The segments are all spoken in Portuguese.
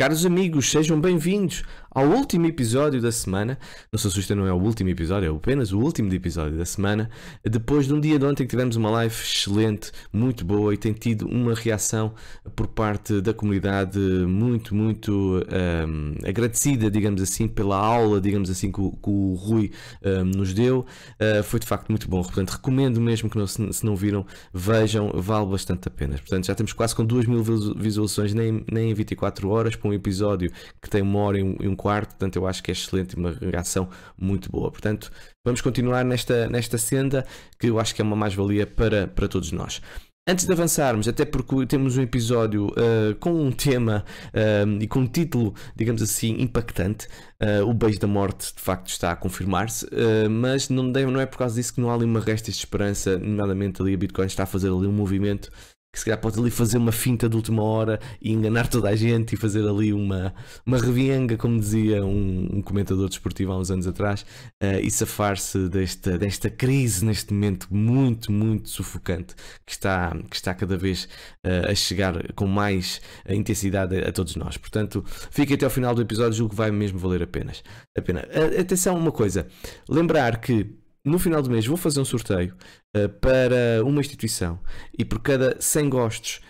Caros amigos, sejam bem-vindos ao último episódio da semana. Não se assusta, não é o último episódio, é apenas o último episódio da semana. Depois de um dia de ontem que tivemos uma live excelente, muito boa e tem tido uma reação por parte da comunidade muito, muito um, agradecida, digamos assim, pela aula, digamos assim, que o, que o Rui um, nos deu. Uh, foi de facto muito bom. Portanto, recomendo mesmo que não, se, se, não viram, vejam, vale bastante a pena. Portanto, já temos quase com 2 mil visualizações nem, nem em 24 horas para um episódio que tem uma hora e um quarto, portanto eu acho que é excelente e uma reação muito boa. Portanto, vamos continuar nesta, nesta senda que eu acho que é uma mais-valia para, para todos nós. Antes de avançarmos, até porque temos um episódio uh, com um tema uh, e com um título, digamos assim, impactante, uh, o beijo da morte de facto está a confirmar-se, mas não, deve, não é por causa disso que não há ali uma resta de esperança, nomeadamente ali a Bitcoin está a fazer ali um movimento que se calhar pode ali fazer uma finta de última hora e enganar toda a gente e fazer ali uma, uma revienga, como dizia um, um comentador desportivo há uns anos atrás, uh, e safar-se desta, desta crise neste momento muito, muito sufocante que está, que está cada vez uh, a chegar com mais eh, intensidade a, a, todos nós. Portanto, fique até ao final do episódio, julgo que vai mesmo valer a pena. A pena. atenção, uma coisa, lembrar que no final do mês vou fazer um sorteio uh, para uma instituição e por cada 100 gostos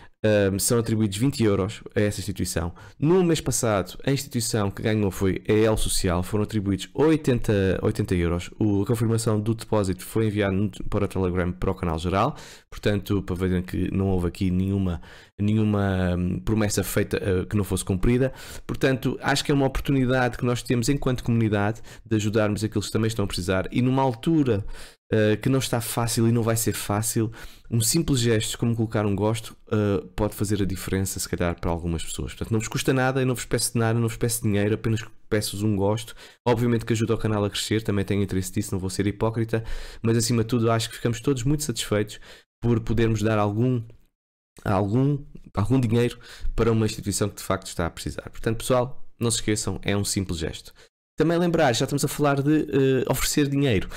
um, são atribuídos 20 euros a essa instituição. No mês passado, a instituição que ganhou foi a El Social, foram atribuídos 80, 80 euros. O, a confirmação do depósito foi enviada para o Telegram para o canal geral, portanto, para verem que não houve aqui nenhuma, nenhuma hum, promessa feita uh, que não fosse cumprida. Portanto, acho que é uma oportunidade que nós temos enquanto comunidade de ajudarmos aqueles que também estão a precisar e numa altura eh, que não está fácil e não vai ser fácil. Um simples gesto como colocar um gosto uh, pode fazer a diferença, se calhar, para algumas pessoas. Portanto, não vos custa nada, eu não vos peço nada, não vos peço dinheiro, apenas peço-vos um gosto. Obviamente que ajuda o canal a crescer, também tenho interesse disso, não vou ser hipócrita, mas acima de tudo acho que ficamos todos muito satisfeitos por podermos dar algum algum, algum dinheiro para uma instituição que de facto está a precisar. Portanto, pessoal, não se esqueçam, é um simples gesto. Também lembrar, já estamos a falar de uh, oferecer dinheiro.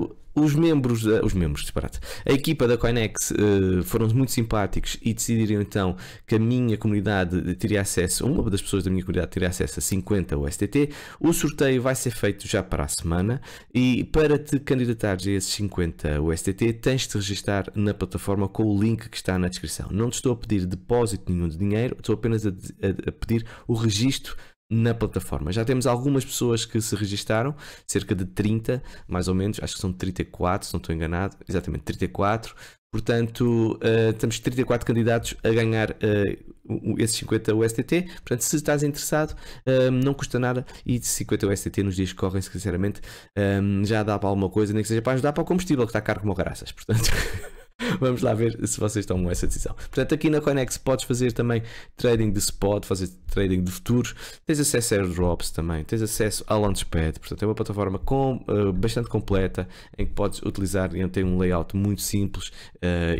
Uh, os membros, da, os membros, disparate, a equipa da Coinex uh, foram muito simpáticos e decidiram então que a minha comunidade teria acesso, uma das pessoas da minha comunidade teria acesso a 50 USDT. O sorteio vai ser feito já para a semana e para te candidatares a esses 50 USDT tens de te registar na plataforma com o link que está na descrição. Não te estou a pedir depósito nenhum de dinheiro, estou apenas a, a, a pedir o registro na plataforma. Já temos algumas pessoas que se registaram, cerca de 30, mais ou menos, acho que são 34, se não estou enganado, exatamente 34. Portanto, uh, temos 34 candidatos a ganhar uh, esses 50 USDT. Portanto, se estás interessado, um, eh, não custa nada. E 50 USDT nos dias que correm, sinceramente, um, eh, já dá para alguma coisa, nem que seja para ajudar para o combustível, que está caro como graças. Portanto. Vamos lá ver se vocês tomam essa decisão. Portanto, aqui na Coinex podes fazer também trading de spot, fazer trading de futuros, tens acesso a airdrops também, tens acesso a Launchpad, portanto é uma plataforma com, uh, bastante completa em que podes utilizar e tem um layout muito simples uh,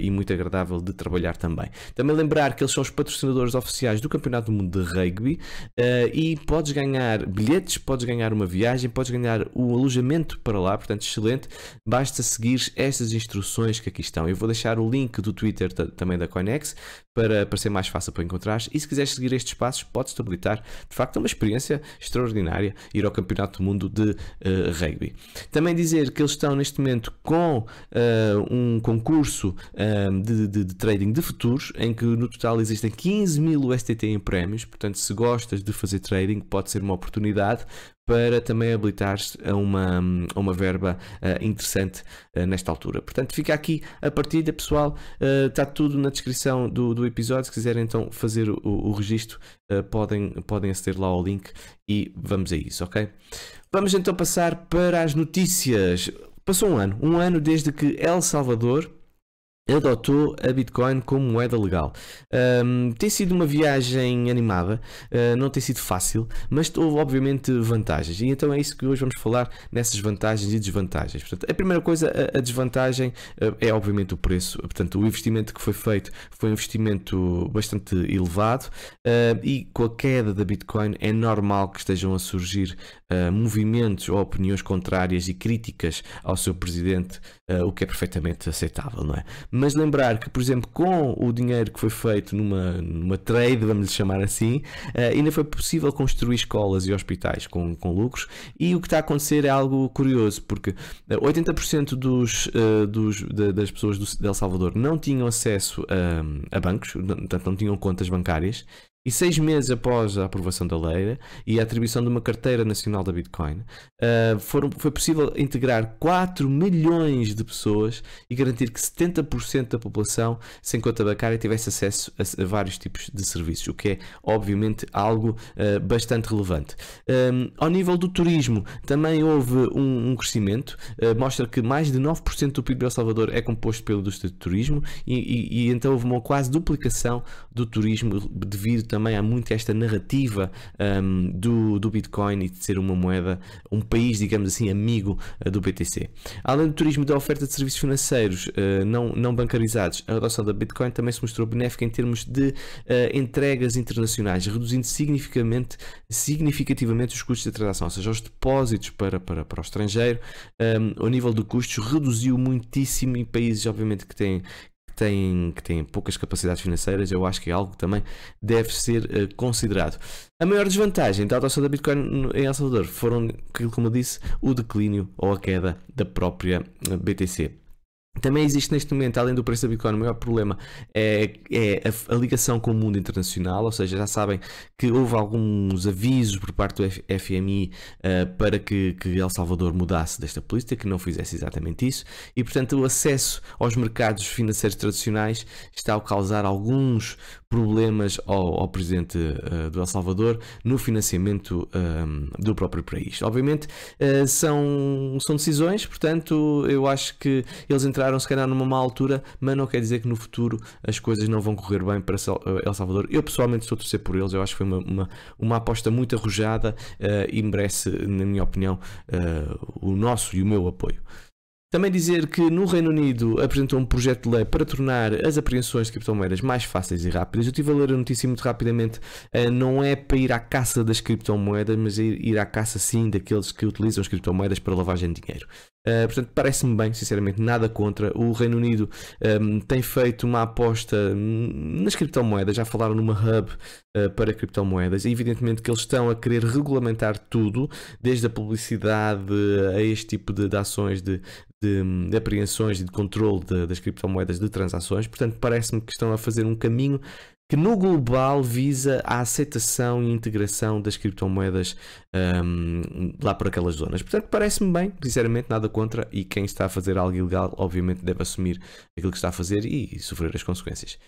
e muito agradável de trabalhar também. Também lembrar que eles são os patrocinadores oficiais do Campeonato do Mundo de Rugby uh, e podes ganhar bilhetes, podes ganhar uma viagem, podes ganhar o alojamento para lá, portanto excelente, basta seguir estas instruções que aqui estão. Eu vou vou deixar o link do Twitter também da Coinex para, para ser mais fácil para encontrar. E se quiseres seguir estes passos, podes estabilizar habilitar. De facto, é uma experiência extraordinária ir ao Campeonato do Mundo de uh, Rugby. Também dizer que eles estão neste momento com uh, um concurso eh, de, de, de, trading de futuros, em que no total existem 15 mil USDT em prémios. Portanto, se gostas de fazer trading, pode ser uma oportunidade para também habilitar-se a uma, a uma verba uh, interessante uh, nesta altura. Portanto, fica aqui a partida, pessoal. Está eh, tudo na descrição do, do episódio. Se quiserem então fazer o, o registro, podem, podem aceder lá ao link e vamos a isso, ok? Vamos então passar para as notícias. Passou um ano, um ano desde que El Salvador adotou a Bitcoin como moeda legal. Um, tem sido uma viagem animada, uh, não tem sido fácil, mas houve obviamente vantagens. E então é isso que hoje vamos falar nessas vantagens e desvantagens. Portanto, a primeira coisa, a, a desvantagem uh, é obviamente o preço. Portanto, o investimento que foi feito foi um investimento bastante elevado uh, e com a queda da Bitcoin é normal que estejam a surgir movimentos ou opiniões contrárias e críticas ao seu presidente, o que é perfeitamente aceitável, não é? mas lembrar que, por exemplo, com o dinheiro que foi feito numa, numa trade, vamos chamar assim, eh, ainda foi possível construir escolas e hospitais com, com lucros. E o que está a acontecer é algo curioso, porque 80% eh, dos, eh, dos, das pessoas do, de El Salvador não tinham acesso a, a bancos, portanto, não tinham contas bancárias. E seis meses após a aprovação da lei e a atribuição de uma carteira nacional da Bitcoin, uh, foram, foi possível integrar 4 milhões de pessoas e garantir que 70% da população sem conta bancária tivesse acesso a, a, vários tipos de serviços, o que é obviamente algo uh, bastante relevante. Um, eh, ao nível do turismo, também houve um, um crescimento, uh, mostra que mais de 9% do PIB de El Salvador é composto pela indústria de turismo e, e, e então houve uma quase duplicação do turismo devido também também há muito esta narrativa um, do, do Bitcoin e de ser uma moeda, um país, digamos assim, amigo uh, do BTC. Além do turismo da oferta de serviços financeiros uh, não, não bancarizados, a adoção da Bitcoin também se mostrou benéfica em termos de uh, entregas internacionais, reduzindo significativamente, significativamente os custos da transação, ou seja, os depósitos para, para, para o estrangeiro, um, ao nível de custos, reduziu muitíssimo em países, obviamente, que têm têm, que têm poucas capacidades financeiras, eu acho que é algo que também deve ser uh, considerado. A maior desvantagem da adoção da Bitcoin em El Salvador foram, como eu disse, o declínio ou a queda da própria eh, BTC. Também existe neste momento, além do preço da Bitcoin, o maior problema é, é a, a, ligação com o mundo internacional, ou seja, já sabem que houve alguns avisos por parte do FMI uh, eh, para que, que, El Salvador mudasse desta política, que não fizesse exatamente isso, e portanto o acesso aos mercados financeiros tradicionais está a causar alguns problemas ao, ao presidente uh, do El Salvador no financiamento ehm, do próprio país. Obviamente uh, são, são decisões, portanto eu acho que eles entraram se calhar numa má altura, mas não quer dizer que no futuro as coisas não vão correr bem para eh, El Salvador. Eu pessoalmente estou a torcer por eles, eu acho que foi uma, uma, uma aposta muito arrojada uh, e merece, na minha opinião, o nosso e o meu apoio. Também dizer que no Reino Unido apresentou um projeto de lei para tornar as apreensões de criptomoedas mais fáceis e rápidas. Eu estive a ler a notícia muito rapidamente, eh, não é para ir à caça das criptomoedas, mas é ir à caça sim daqueles que utilizam as criptomoedas para lavagem de dinheiro. Eh, portanto, parece-me bem, sinceramente, nada contra. O Reino Unido um, ehm, tem feito uma aposta nas criptomoedas, já falaram numa hub uh, para criptomoedas. E evidentemente que eles estão a querer regulamentar tudo, desde a publicidade a este tipo de, de ações de, de, de, apreensões e de controle das criptomoedas de transações. Portanto, parece-me que estão a fazer um caminho que no global visa a aceitação e integração das criptomoedas um, lá por aquelas zonas. Portanto, parece-me bem, sinceramente, nada contra. E quem está a fazer algo ilegal, obviamente, deve assumir aquilo que está a fazer e, e sofrer as consequências.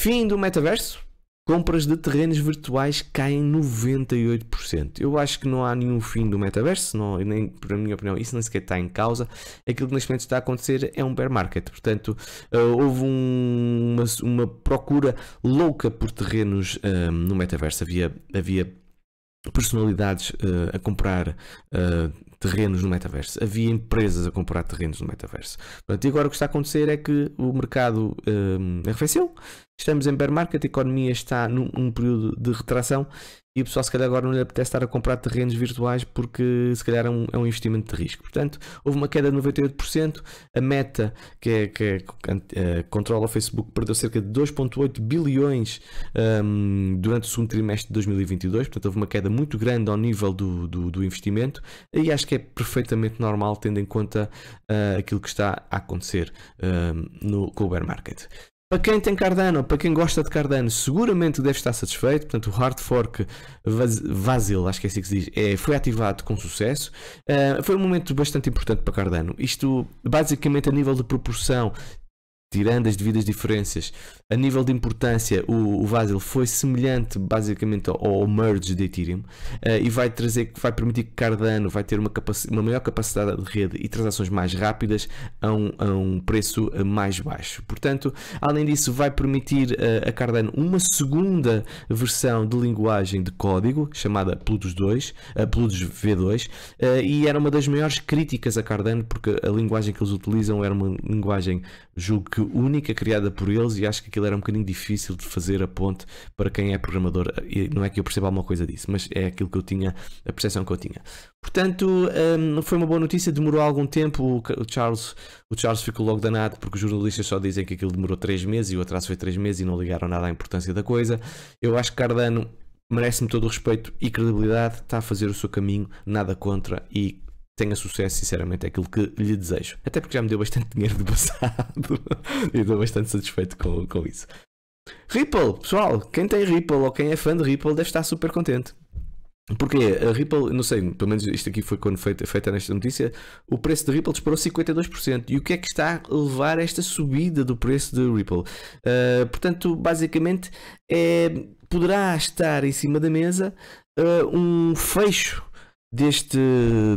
Fim do metaverso. Compras de terrenos virtuais caem 98%. Eu acho que não há nenhum fim do metaverso, não, nem, para minha opinião, isso nem sequer está em causa. Aquilo que neste momento está a acontecer é um bear market. Portanto, uh, houve um, uma, uma, procura louca por terrenos um, eh, no metaverso. Havia, havia personalidades uh, a comprar uh, terrenos no metaverso, havia empresas a comprar terrenos no metaverso. Portanto, e agora o que está a acontecer é que o mercado um, arrefeceu Estamos em bear market, a economia está num, período de retração e o pessoal se calhar agora não lhe apetece estar a comprar terrenos virtuais porque se calhar é um, é um investimento de risco. Portanto, houve uma queda de 98%, a meta que, é, que, é, que eh, controla o Facebook perdeu cerca de 2.8 bilhões um, ehm, durante o segundo trimestre de 2022, portanto houve uma queda muito grande ao nível do, do, do investimento e acho que é perfeitamente normal tendo em conta uh, aquilo que está a acontecer um, ehm, no, com o bear market. Para quem tem Cardano, para quem gosta de Cardano, seguramente deve estar satisfeito. Portanto, o hard fork Vasil, acho que é assim que se diz, é, foi ativado com sucesso. Uh, foi um momento bastante importante para Cardano. Isto, basicamente, a nível de proporção, tirando as devidas diferenças. A nível de importância, o, o Vasil foi semelhante basicamente ao, ao merge de Ethereum uh, e vai trazer, vai permitir que Cardano vai ter uma, uma maior capacidade de rede e transações mais rápidas a um, a um preço eh, mais baixo. Portanto, além disso, vai permitir uh, a Cardano uma segunda versão de linguagem de código chamada Plutus 2, uh, Plutus V2, e era uma das maiores críticas a Cardano porque a linguagem que eles utilizam era uma linguagem, julgo que única criada por eles e acho que aquilo era um bocadinho difícil de fazer a ponte para quem é programador. E não é que eu perceba alguma coisa disso, mas é aquilo que eu tinha, a percepção que eu tinha. Portanto, um, foi uma boa notícia, demorou algum tempo, o Charles, o Charles ficou logo danado porque os jornalistas só dizem que aquilo demorou 3 meses e o atraso foi 3 meses e não ligaram nada à importância da coisa. Eu acho que Cardano merece-me todo o respeito e credibilidade, está a fazer o seu caminho, nada contra e tenha sucesso, sinceramente, é aquilo que lhe desejo. Até porque já me deu bastante dinheiro do passado e estou bastante satisfeito com, com isso. Ripple, pessoal, quem tem Ripple ou quem é fã de Ripple deve estar super contente. Porque a Ripple, não sei, pelo menos isto aqui foi quando feita, feita nesta notícia, o preço de Ripple disparou 52%. E o que é que está a levar a esta subida do preço de Ripple? Uh, portanto, basicamente, é, poderá estar em cima da mesa uh, um fecho deste,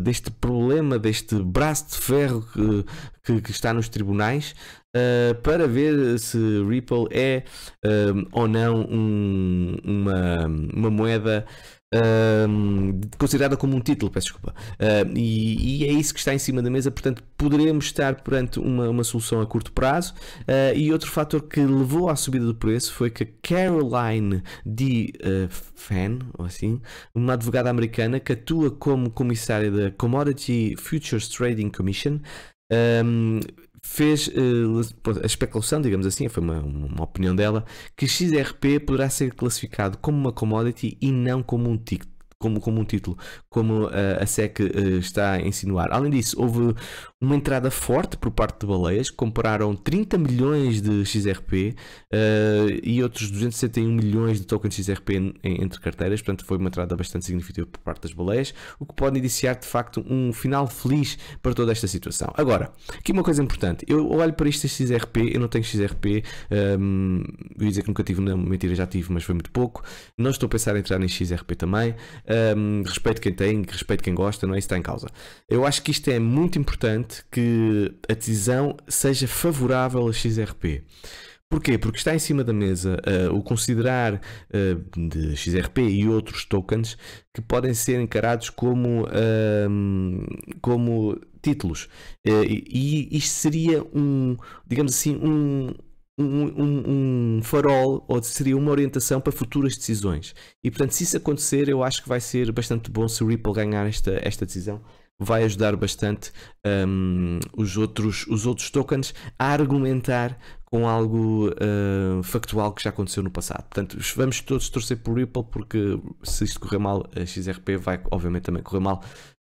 deste problema, deste braço de ferro que, que, que está nos tribunais, uh, para ver se Ripple é uh, ou não um, uma, uma moeda Uh, considerada como um título, peço desculpa. Uh, e, e, é isso que está em cima da mesa, portanto, poderemos estar perante uma, uma solução a curto prazo. Uh, e outro fator que levou à subida do preço foi que a Caroline D. Ah, Fan, ou assim, uma advogada americana que atua como comissária da Commodity Futures Trading Commission, um, fez uh, a especulação, digamos assim, foi uma, uma opinião dela, que XRP poderá ser classificado como uma commodity e não como um ticket como, como um título, como uh, a SEC uh, eh, está a insinuar. Além disso, houve uma entrada forte por parte de baleias, que compraram 30 milhões de XRP uh, eh, e outros 261 milhões de tokens XRP em, entre carteiras, portanto foi uma entrada bastante significativa por parte das baleias, o que pode indiciar de facto um final feliz para toda esta situação. Agora, aqui uma coisa importante, eu olho para isto XRP, eu não tenho XRP, um, ehm, eu ia dizer que nunca tive, não, mentira, já tive, mas foi muito pouco, não estou a pensar em entrar em XRP também, um, ehm, respeito quem tem, respeito quem gosta, não é isso que está em causa. Eu acho que isto é muito importante importante que a decisão seja favorável a XRP. Porquê? Porque está em cima da mesa uh, o considerar uh, de XRP e outros tokens que podem ser encarados como, uh, como títulos. Eh, e isto seria um, digamos assim, um, um, um, um, farol ou seria uma orientação para futuras decisões. E portanto, se isso acontecer, eu acho que vai ser bastante bom se o Ripple ganhar esta, esta decisão, vai ajudar bastante um, os, outros, os outros tokens a argumentar com algo uh, factual que já aconteceu no passado. Portanto, vamos todos torcer por Ripple, porque se isto correr mal, a XRP vai obviamente também correr mal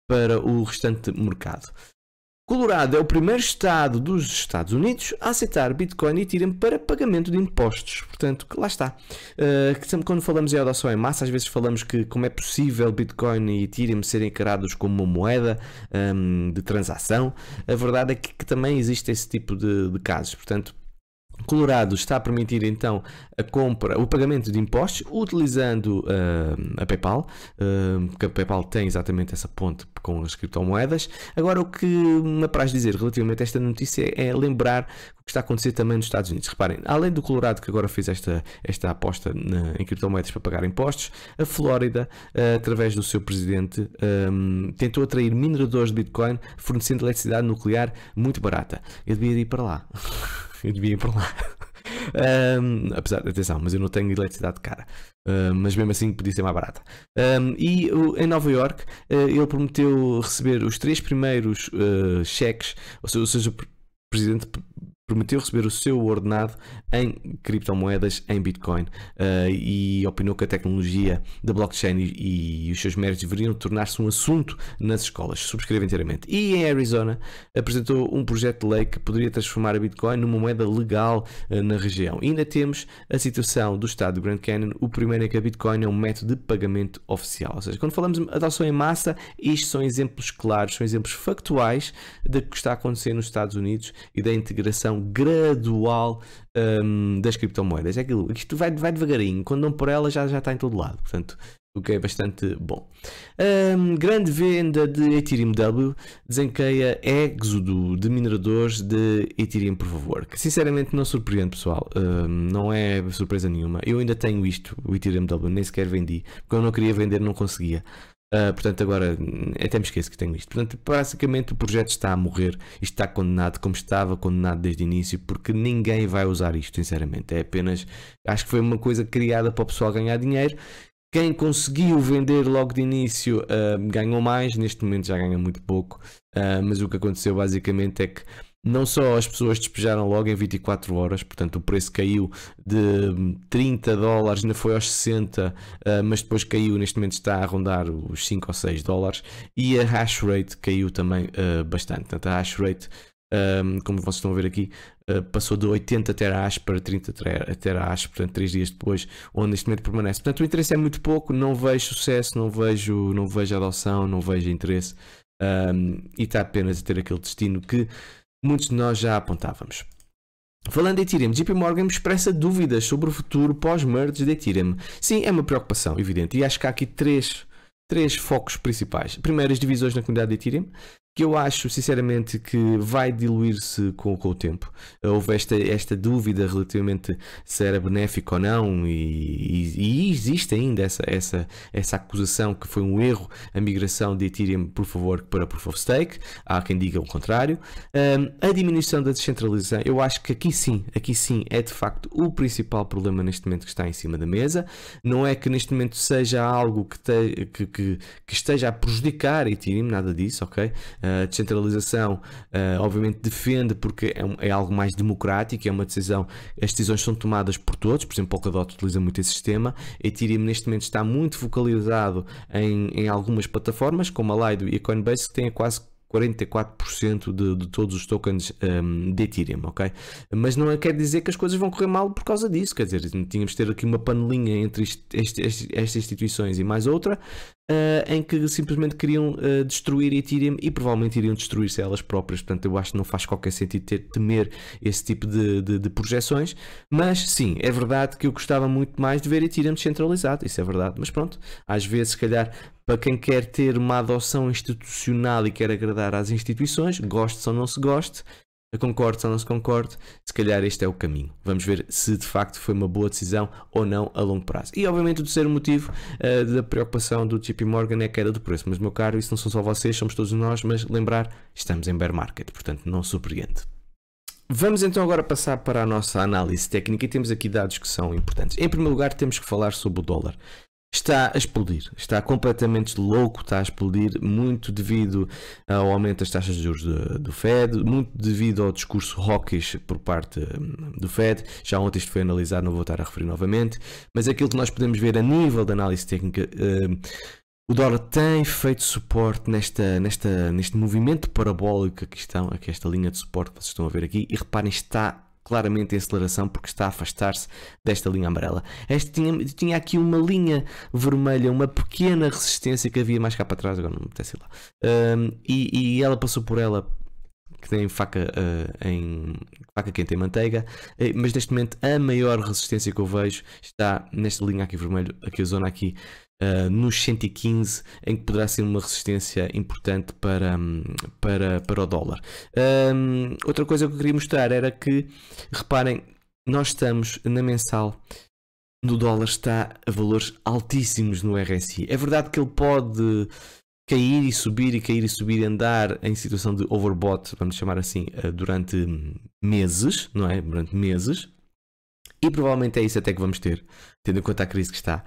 para o restante mercado. Colorado é o primeiro estado dos Estados Unidos a aceitar Bitcoin e Ethereum para pagamento de impostos. Portanto, lá está. Uh, que sempre quando falamos em adoção em massa, às vezes falamos que como é possível Bitcoin e Ethereum serem encarados como uma moeda um, ehm, de transação. A verdade é que, que também existe esse tipo de, de casos. Portanto, Colorado está a permitir então a compra, o pagamento de impostos utilizando uh, a PayPal, uh, porque a PayPal tem exatamente essa ponte com as criptomoedas. Agora, o que me apraz dizer relativamente a esta notícia é lembrar o que está a acontecer também nos Estados Unidos. Reparem, além do Colorado que agora fez esta, esta aposta na, em criptomoedas para pagar impostos, a Flórida, uh, através do seu presidente, tentou atrair mineradores de Bitcoin fornecendo eletricidade nuclear muito barata. Eu devia ir para lá. eu devia ir por lá. Um, apesar de atenção, mas eu não tenho eletricidade cara. mas mesmo assim podia ser mais barata. Um, e em Nova York uh, eh, ele prometeu receber os três primeiros uh, cheques, ou seja, o presidente prometeu receber o seu ordenado em criptomoedas em Bitcoin uh, e opinou que a tecnologia da blockchain e, e os seus méritos deveriam tornar-se um assunto nas escolas. Subscreve inteiramente. E em Arizona apresentou um projeto de lei que poderia transformar a Bitcoin numa moeda legal uh, na região. E ainda temos a situação do estado do Grand Canyon, o primeiro é que a Bitcoin é um método de pagamento oficial. Ou seja, quando falamos de adoção em massa, isto são exemplos claros, são exemplos factuais de que está a acontecer nos Estados Unidos e da integração gradual um, das criptomoedas. É aquilo, isto vai, vai devagarinho, quando não por ela já, já está em todo lado. Portanto, o que é bastante bom. Um, grande venda de Ethereum W desenqueia êxodo de mineradores de Ethereum, por favor. Que sinceramente não surpreende, pessoal. Um, não é surpresa nenhuma. Eu ainda tenho isto, o Ethereum W, nem sequer vendi, porque eu não queria vender, não conseguia. Uh, portanto, agora é até me esqueço que tenho isto. Portanto, basicamente o projeto está a morrer, isto está condenado como estava condenado desde o início, porque ninguém vai usar isto, sinceramente. É apenas, acho que foi uma coisa criada para o pessoal ganhar dinheiro. Quem conseguiu vender logo de início uh, ganhou mais, neste momento já ganha muito pouco, uh, mas o que aconteceu basicamente é que não só as pessoas despejaram logo em 24 horas, portanto o preço caiu de 30 hum, dólares, ainda foi aos 60, ah, mas depois caiu, neste momento está a rondar os 5 ou 6 dólares, e a hash rate caiu também ah, bastante. Portanto, a hash rate, ah, como vocês estão a ver aqui, passou de 80 terahash para 30 terahash, portanto 3 dias depois, onde neste momento permanece. Portanto o interesse é muito pouco, não vejo sucesso, não vejo, não vejo adoção, não vejo interesse, e está apenas a ter aquele destino que muitos de nós já apontávamos. Falando de Ethereum, JP Morgan expressa dúvidas sobre o futuro pós-merge de Ethereum. Sim, é uma preocupação, evidente, e acho que há aqui três, três focos principais. Primeiro, as divisões na comunidade de Ethereum que eu acho sinceramente que vai diluir-se com, com, o tempo. Houve esta, esta dúvida relativamente se era benéfico ou não, e, e, e, existe ainda essa, essa, essa acusação que foi um erro a migração de Ethereum, por favor, para Proof of Stake. Há quem diga o contrário. Um, a diminuição da descentralização, eu acho que aqui sim, aqui sim é de facto o principal problema neste momento que está em cima da mesa. Não é que neste momento seja algo que, te, que, que, que esteja a prejudicar Ethereum, nada disso, ok? A eh, descentralização, eh, obviamente, defende porque é, é, algo mais democrático, é uma decisão, as decisões são tomadas por todos, por exemplo, Polkadot utiliza muito esse sistema. Ethereum, neste momento, está muito focalizado em, em algumas plataformas, como a Lido e a Coinbase, que têm quase 44% de, de, todos os tokens um, ehm, de Ethereum, ok? Mas não quer dizer que as coisas vão correr mal por causa disso, quer dizer, tínhamos de ter aqui uma panelinha entre este, este, este, estas instituições e mais outra, uh, em que simplesmente queriam uh, destruir Ethereum e provavelmente iriam destruir-se elas próprias. Portanto, eu acho que não faz qualquer sentido ter, temer esse tipo de, de, de, projeções. Mas sim, é verdade que eu gostava muito mais de ver Ethereum descentralizado, isso é verdade. Mas pronto, às vezes, se calhar, para quem quer ter uma adoção institucional e quer agradar às instituições, goste ou não se goste, eu concordo, só não se concordo. Se calhar este é o caminho. Vamos ver se de facto foi uma boa decisão ou não a longo prazo. E obviamente o terceiro motivo uh, da preocupação do JP Morgan é a queda do preço. Mas, meu caro, isso não são só vocês, somos todos nós. Mas lembrar, estamos em bear market, portanto não surpreende. Vamos então agora passar para a nossa análise técnica e temos aqui dados que são importantes. Em primeiro lugar, temos que falar sobre o dólar está a explodir, está completamente louco, está a explodir, muito devido ao aumento das taxas de juros do, do Fed, muito devido ao discurso hawkish por parte hum, do Fed. Já ontem isto foi analisado, não vou estar a referir novamente, mas aquilo que nós podemos ver a nível da análise técnica. Hum, o dólar tem feito suporte nesta, nesta, neste movimento parabólico que, estão, aqui esta linha de suporte que vocês estão a ver aqui, e reparem, está claramente em aceleração porque está a afastar-se desta linha amarela. Este tinha, tinha aqui uma linha vermelha, uma pequena resistência que havia mais cá para trás, agora não me sei lá. Um, e, e ela passou por ela que tem faca uh, em faca quente em manteiga, mas neste momento a maior resistência que eu vejo está nesta linha aqui vermelho, aqui a zona aqui eh, nos 115, em que poderá ser uma resistência importante para, hum, para, para o dólar. Um, outra coisa que eu queria mostrar era que, reparem, nós estamos na mensal no dólar está a valores altíssimos no RSI. É verdade que ele pode cair e subir e cair e subir e andar em situação de overbought, vamos chamar assim, eh, durante meses, não é? Durante meses. E provavelmente é isso até que vamos ter, tendo em conta a crise que está.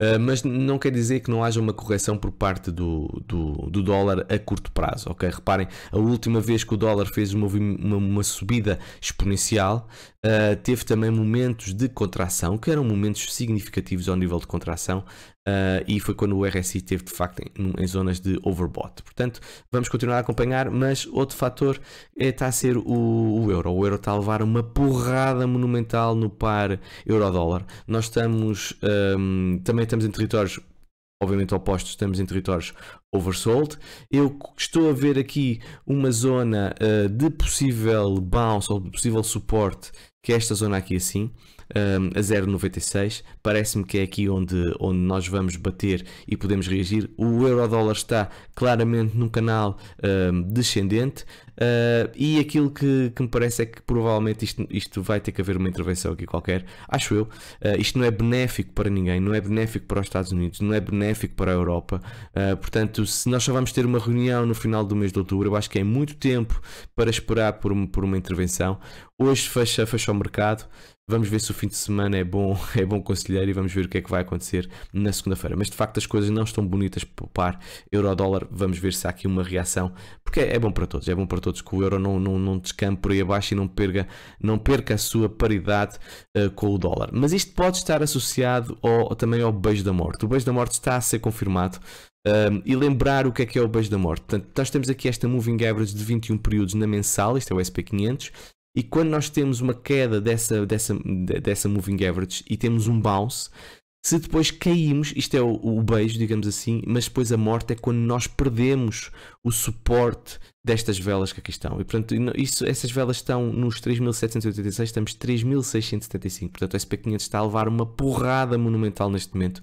Ah, mas não quer dizer que não haja uma correção por parte do, do, do, dólar a curto prazo, ok? Reparem, a última vez que o dólar fez uma, uma, uma subida exponencial Uh, teve também momentos de contração, que eram momentos significativos ao nível de contração, uh, e foi quando o RSI teve de facto em, em, zonas de overbought. Portanto, vamos continuar a acompanhar, mas outro fator é, está a ser o, o, euro. O euro está a levar uma porrada monumental no par euro-dólar. Nós estamos, um, ehm, também estamos em territórios obviamente opostos, estamos em territórios oversold. Eu estou a ver aqui uma zona uh, de possível bounce ou de possível suporte que é esta zona aqui assim, um, a 0,96. Parece-me que é aqui onde, onde nós vamos bater e podemos reagir. O euro-dólar está claramente num canal um, descendente. Uh, e aquilo que, que, me parece é que provavelmente isto, isto, vai ter que haver uma intervenção aqui qualquer, acho eu. Uh, isto não é benéfico para ninguém, não é benéfico para os Estados Unidos, não é benéfico para a Europa. Uh, portanto, se nós só vamos ter uma reunião no final do mês de outubro, eu acho que é muito tempo para esperar por, por uma intervenção. Hoje fecha, fecha o mercado, Vamos ver se o fim de semana é bom, é bom conselheiro e vamos ver o que é que vai acontecer na segunda-feira. Mas de facto as coisas não estão bonitas para poupar euro-dólar. Vamos ver se há aqui uma reação, porque é, é, bom para todos. É bom para todos que o euro não, não, não descampe por aí abaixo e não perca, não perca a sua paridade uh, com o dólar. Mas isto pode estar associado ao, também ao beijo da morte. O beijo da morte está a ser confirmado. Um, ehm, e lembrar o que é que é o beijo da morte. Portanto, nós temos aqui esta moving average de 21 períodos na mensal, isto é o SP500, e quando nós temos uma queda dessa, dessa, dessa moving average e temos um bounce, se depois caímos, isto é o, o, beijo, digamos assim, mas depois a morte é quando nós perdemos o suporte destas velas que aqui estão. E portanto, isso, essas velas estão nos 3786, estamos 3675. Portanto, o SP500 está a levar uma porrada monumental neste momento.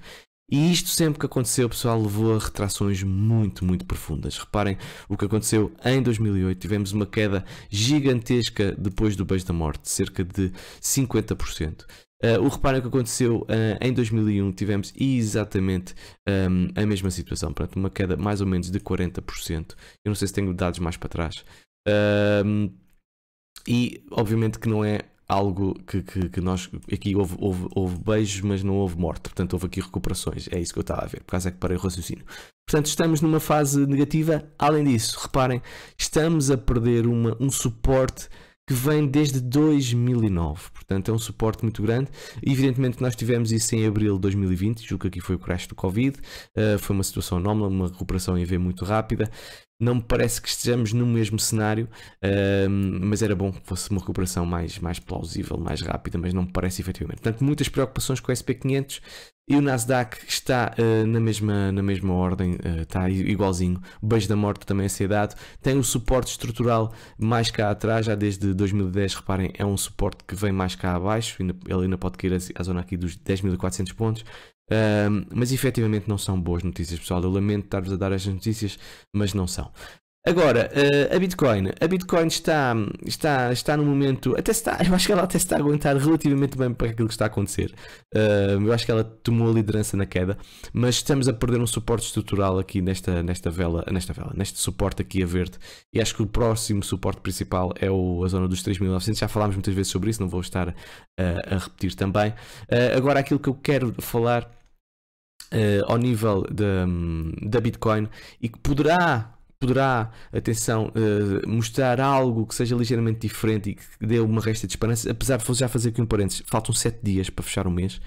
E isto sempre que aconteceu, pessoal, levou a retrações muito, muito profundas. Reparem o que aconteceu em 2008. Tivemos uma queda gigantesca depois do beijo da morte, cerca de 50%. Uh, ah, o reparo que aconteceu uh, em 2001 tivemos exatamente um, a mesma situação, portanto, uma queda mais ou menos de 40%. Eu não sei se tenho dados mais para trás. Uh, e obviamente que não é algo que, que, que nós. Aqui houve, houve, houve, beijos, mas não houve morte. Portanto, houve aqui recuperações. É isso que eu estava a ver. Por causa é que parei o raciocínio. Portanto, estamos numa fase negativa. Além disso, reparem, estamos a perder uma, um suporte que vem desde 2009. Portanto, é um suporte muito grande. Evidentemente nós tivemos isso em abril de 2020, julgo que aqui foi o crash do Covid. Uh, foi uma situação anómala, uma recuperação em V muito rápida não me parece que estejamos no mesmo cenário, uh, mas era bom que fosse uma recuperação mais, mais plausível, mais rápida, mas não me parece efetivamente. Portanto, muitas preocupações com o SP500 e o Nasdaq está uh, na, mesma, na mesma ordem, uh, está igualzinho. O beijo da morte também a ser dado. Tem o suporte estrutural mais cá atrás, já desde 2010, reparem, é um suporte que vem mais cá abaixo, ele ainda pode cair à zona aqui dos 10.400 pontos mas efetivamente não são boas notícias, pessoal. Eu lamento estar-vos a dar estas notícias, mas não são. Agora, eh, a Bitcoin. A Bitcoin está, está, está no momento. Até está, eu acho que ela até está a aguentar relativamente bem para aquilo que está a acontecer. Eh, eu acho que ela tomou a liderança na queda, mas estamos a perder um suporte estrutural aqui nesta, nesta vela, nesta vela, neste suporte aqui a verde. E acho que o próximo suporte principal é o, a zona dos 3.900. Já falámos muitas vezes sobre isso, não vou estar a, eh, a repetir também. agora, aquilo que eu quero falar. Uh, ao nível da, da Bitcoin e que poderá poderá, atenção, uh, mostrar algo que seja ligeiramente diferente e que dê uma resta de esperança, apesar de já fazer aqui um parênteses, faltam 7 dias para fechar o mês,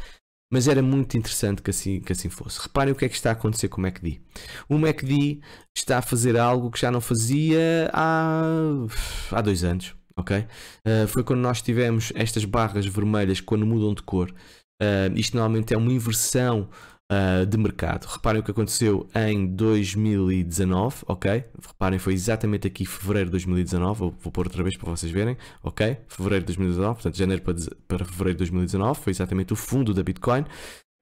mas era muito interessante que assim, que assim fosse. Reparem o que é que está a acontecer com o MACD. O MACD está a fazer algo que já não fazia há, há dois anos, ok? Uh, foi quando nós tivemos estas barras vermelhas quando mudam de cor. Uh, isto normalmente é uma inversão uh, de mercado. Reparem o que aconteceu em 2019, ok? Reparem, foi exatamente aqui fevereiro de 2019, vou, vou pôr outra vez para vocês verem, ok? Fevereiro de 2019, portanto, janeiro para, para fevereiro de 2019, foi exatamente o fundo da Bitcoin.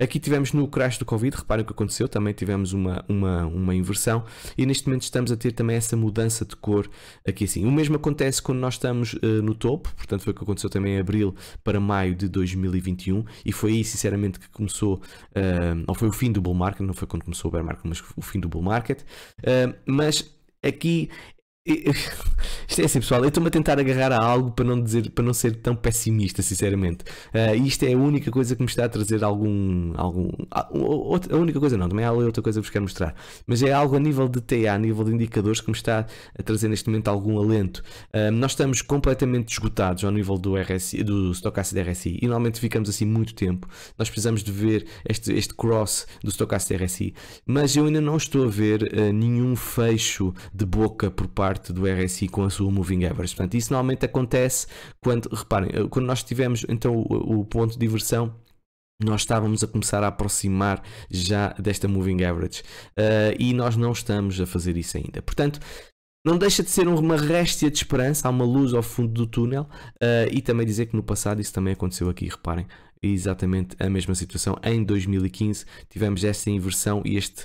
Aqui tivemos no crash do Covid, reparem o que aconteceu, também tivemos uma, uma, uma inversão e neste momento estamos a ter também essa mudança de cor aqui assim. O mesmo acontece quando nós estamos uh, no topo, portanto foi o que aconteceu também em abril para maio de 2021 e foi aí sinceramente que começou, uh, ou foi o fim do bull market, não foi quando começou o bear market, mas o fim do bull market, uh, mas aqui Isto é assim, pessoal. Eu estou-me a tentar agarrar a algo para não, dizer, para não ser tão pessimista, sinceramente. Uh, isto é a única coisa que me está a trazer algum. algum a, a única coisa não, também há outra coisa que vos quero mostrar. Mas é algo a nível de TA, a nível de indicadores, que me está a trazer neste momento algum alento. Uh, nós estamos completamente esgotados ao nível do RSI, do Stochastic RSI. E normalmente ficamos assim muito tempo. Nós precisamos de ver este, este cross do Stochastic RSI. Mas eu ainda não estou a ver uh, nenhum fecho de boca por parte parte do RSI com a sua moving average. Portanto, isso normalmente acontece quando, reparem, eh, quando nós tivemos então o, o ponto de inversão, nós estávamos a começar a aproximar já desta moving average uh, e nós não estamos a fazer isso ainda. Portanto, não deixa de ser uma réstia de esperança, há uma luz ao fundo do túnel uh, e também dizer que no passado isso também aconteceu aqui, reparem, exatamente a mesma situação. Em 2015 tivemos esta inversão e este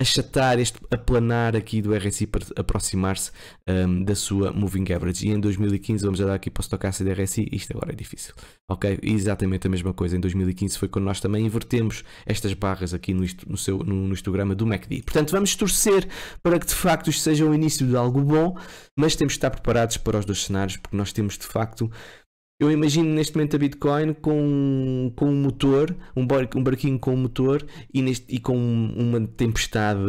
achatar, este aplanar aqui do RSI para aproximar-se um, da sua Moving Average. E em 2015, vamos já dar aqui para o estocástico do RSI, isto agora é difícil. Ok? exatamente a mesma coisa. Em 2015 foi quando nós também invertemos estas barras aqui no, no, seu, no, no histograma do MACD. Portanto, vamos torcer para que de facto isto seja o início de algo bom, mas temos de estar preparados para os dois cenários, porque nós temos de facto eu imagino neste momento a Bitcoin com, com um motor, um, bar, um barquinho com um motor e, neste, e com uma tempestade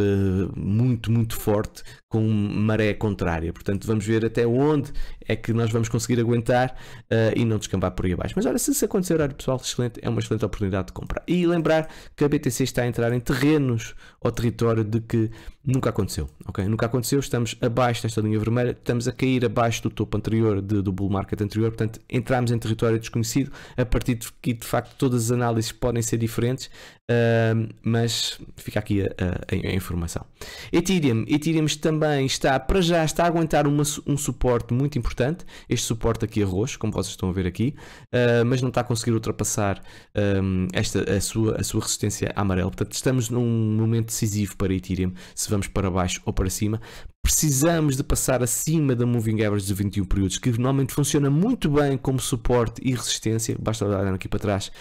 muito, muito forte, com maré contrária. Portanto, vamos ver até onde é que nós vamos conseguir aguentar uh, e não descambar por aí abaixo. Mas olha, se isso acontecer, horário pessoal, excelente, é uma excelente oportunidade de comprar. E lembrar que a BTC está a entrar em terrenos ou território de que nunca aconteceu, ok? Nunca aconteceu, estamos abaixo desta linha vermelha, estamos a cair abaixo do topo anterior, de, do bull market anterior, portanto, entrar entramos em território desconhecido. A partir de que de facto, todas as análises podem ser diferentes, uh, mas fica aqui a, a, a, informação. Ethereum. Ethereum também está, para já, está a aguentar uma, um suporte muito importante. Este suporte aqui a roxo, como vocês estão a ver aqui, uh, mas não está a conseguir ultrapassar um, esta, a, sua, a sua resistência amarela. Portanto, estamos num momento decisivo para Ethereum, se vamos para baixo ou para cima precisamos de passar acima da Moving Average de 21 períodos, que normalmente funciona muito bem como suporte e resistência. Basta olhar aqui para trás,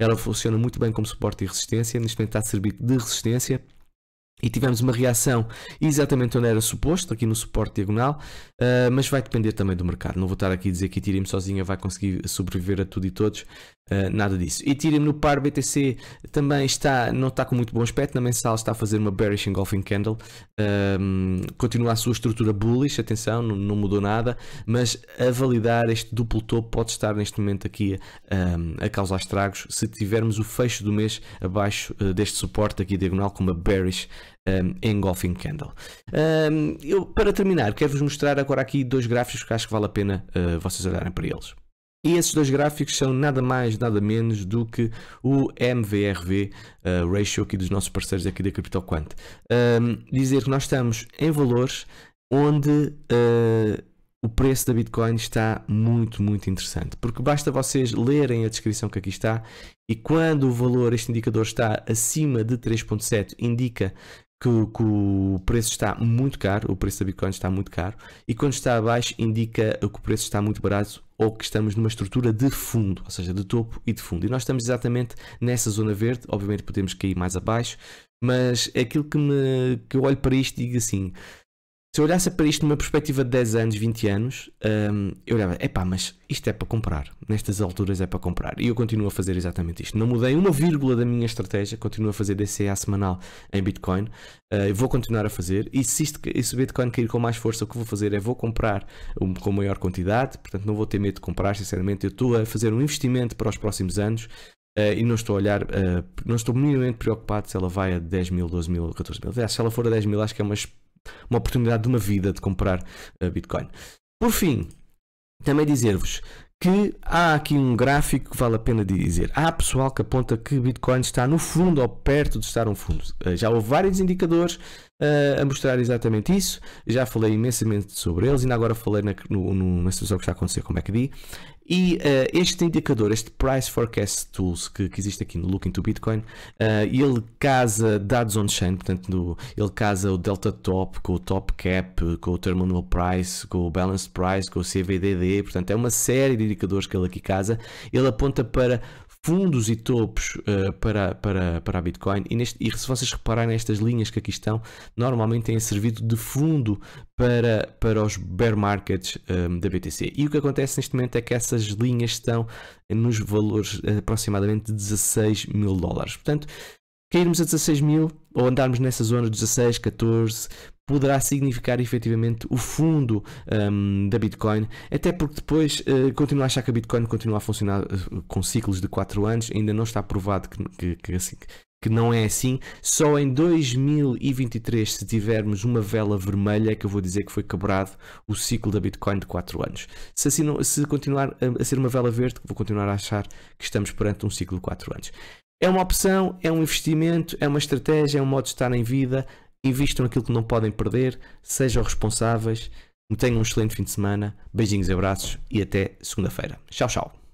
ela funciona muito bem como suporte e resistência. Neste momento está a servir de resistência e tivemos uma reação exatamente onde era suposto, aqui no suporte diagonal, ah, mas vai depender também do mercado. Não vou estar aqui a dizer que a me sozinha vai conseguir sobreviver a tudo e todos, eh, nada disso. Ethereum no par BTC também está, não está com muito bom aspecto, na mensal está a fazer uma bearish engulfing candle, um, ehm, continua a sua estrutura bullish, atenção, não, não, mudou nada, mas a validar este duplo topo pode estar neste momento aqui um, ehm, a causar estragos se tivermos o fecho do mês abaixo uh, deste suporte aqui diagonal com uma bearish um, ehm, engulfing candle. eu, para terminar, quero-vos mostrar agora aqui dois gráficos que acho que vale a pena uh, vocês olharem para eles. E esses dois gráficos são nada mais, nada menos do que o MVRV uh, eh, ratio aqui dos nossos parceiros aqui da CryptoQuant. Um, dizer que nós estamos em valores onde uh, o preço da Bitcoin está muito, muito interessante. Porque basta vocês lerem a descrição que aqui está e quando o valor, este indicador está acima de 3.7, indica que, que, o preço está muito caro, o preço da Bitcoin está muito caro, e quando está abaixo indica que o preço está muito barato ou que estamos numa estrutura de fundo, ou seja, de topo e de fundo. E nós estamos exatamente nessa zona verde, obviamente podemos cair mais abaixo, mas é aquilo que, me, que eu olho para isto e digo assim, se eu olhasse para isto numa perspectiva de 10 anos, 20 anos, um, eu olhava, epá, mas isto é para comprar. Nestas alturas é para comprar. E eu continuo a fazer exatamente isto. Não mudei uma vírgula da minha estratégia, continuo a fazer DCA semanal em Bitcoin. Uh, vou continuar a fazer. E se, isto, e se o Bitcoin cair com mais força, o que vou fazer é vou comprar um, com maior quantidade. Portanto, não vou ter medo de comprar, sinceramente. Eu estou a fazer um investimento para os próximos anos. Uh, e não estou a olhar, uh, não estou minimamente preocupado se ela vai a 10 mil, 12 mil, 14 mil. se ela for a 10 mil, acho que é uma uma oportunidade de uma vida de comprar eh, Bitcoin. Por fim, também dizer-vos que há aqui um gráfico que vale a pena dizer. Há pessoal que aponta que Bitcoin está no fundo ou perto de estar um fundo. Eh, já houve vários indicadores uh, a mostrar exatamente isso. Já falei imensamente sobre eles. Ainda agora falei na, no, numa situação que está a acontecer, como é que e uh, este indicador, este Price Forecast Tools que, que existe aqui no Look into Bitcoin, uh, ele casa dados on-chain, portanto, no, ele casa o Delta Top com o Top Cap, com o Terminal Price, com o Balanced Price, com o CVDD, portanto, é uma série de indicadores que ele aqui casa. Ele aponta para fundos e topos uh, para, para, para a Bitcoin. E, neste, e se vocês repararem estas linhas que aqui estão, normalmente têm servido de fundo para, para os bear markets um, eh, da BTC. E o que acontece neste momento é que essas linhas estão nos valores eh, aproximadamente de 16 mil dólares. Portanto, cairmos a 16 mil ou andarmos nessa zona 16, 14, poderá significar efetivamente o fundo um, da Bitcoin, até porque depois uh, eh, continuo a achar que a Bitcoin continua a funcionar uh, com ciclos de 4 anos, ainda não está provado que, que, que, assim, que não é assim. Só em 2023, se tivermos uma vela vermelha, é que eu vou dizer que foi quebrado o ciclo da Bitcoin de 4 anos. Se, assim não, se continuar a, eh, a ser uma vela verde, vou continuar a achar que estamos perante um ciclo de 4 anos. É uma opção, é um investimento, é uma estratégia, é um modo de estar em vida. Invistam aquilo que não podem perder, sejam responsáveis. Tenham um excelente fim de semana. Beijinhos e abraços e até segunda-feira. Tchau, tchau.